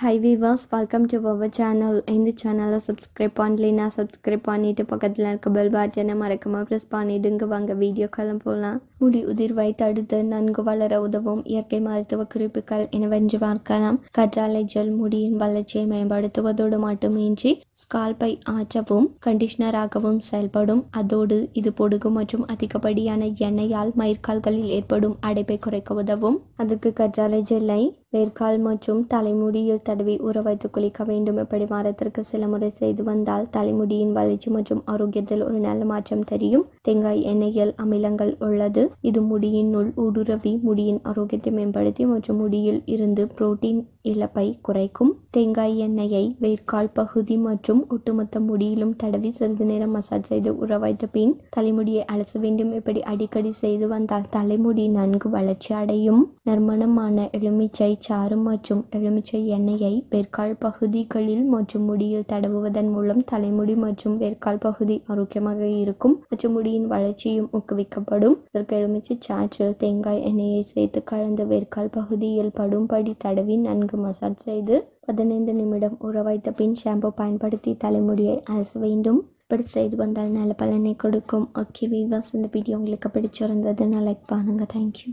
high viewers welcome to our channel இந்த சேனலை subscribe பண்ணலைன்னா சப்ஸ்கிரைப் பண்ணிவிட்டு பக்கத்தில் இருக்க பெல் பட்டனை மறக்காமல் ப்ரெஸ் பண்ணிவிடுங்க வாங்க வீடியோ காலம் போகலாம் முடி உதிர்வை தடுத்து நன்கு வளர உதவும் இயற்கை மருத்துவ குறிப்புகள் எனவென்று பார்க்கலாம் கற்றாழை ஜெல் முடியின் வளர்ச்சியை மேம்படுத்துவதோடு மட்டுமின்றி ஸ்கால்பை ஆற்றவும் கண்டிஷனராகவும் செயல்படும் அதோடு இது பொடுகு மற்றும் அதிகப்படியான எண்ணெயால் மயிர்கால்களில் ஏற்படும் அடைப்பை குறைக்க உதவும் அதுக்கு கற்றாழை ஜெல்லை வேர்க்கால் மற்றும் தலைமுடியில் தடவி உற வைத்து குளிக்க வேண்டும் இப்படி வாரத்திற்கு சில முறை செய்து வந்தால் தலைமுடியின் வளர்ச்சி மற்றும் ஆரோக்கியத்தில் ஒரு நல்ல மாற்றம் தெரியும் தேங்காய் எண்ணெய்கள் அமிலங்கள் உள்ளது இது முடியின் நுள் ஊடுருவி முடியின் ஆரோக்கியத்தை மேம்படுத்தி மற்றும் முடியில் இருந்து புரோட்டீன் இழப்பை குறைக்கும் தேங்காய் எண்ணெயை வேர்க்கால் பகுதி மற்றும் ஒட்டுமொத்த முடியிலும் தடவி சிறிது நேரம் மசாஜ் செய்து உற வைத்த பின் தலைமுடியை அலச வேண்டும் இப்படி அடிக்கடி செய்து வந்தால் தலைமுடி நன்கு வளர்ச்சி அடையும் நறுமணமான எலுமிச்சை சாறு மற்றும் எலுமிச்சை எண்ணெயை வேர்க்கால் பகுதிகளில் மற்றும் முடியில் தடவுவதன் மூலம் தலைமுடி மற்றும் வேர்க்கால் பகுதி ஆரோக்கியமாக இருக்கும் மற்றும் முடியின் செடியின் வளர்ச்சியும் ஊக்குவிக்கப்படும் இதற்கு எலுமிச்சை சாற்றில் தேங்காய் எண்ணெயை சேர்த்து கலந்து வேர்க்கால் பகுதியில் படும்படி தடவி நன்கு மசாஜ் செய்து பதினைந்து நிமிடம் உற வைத்த பின் ஷாம்பு பயன்படுத்தி தலைமுடியை அலச வேண்டும் இப்படி செய்து வந்தால் நல்ல பலனை கொடுக்கும் ஓகே வீவாஸ் இந்த வீடியோ உங்களுக்கு பிடிச்சிருந்ததுன்னு லைக் பண்ணுங்கள் தேங்க்யூ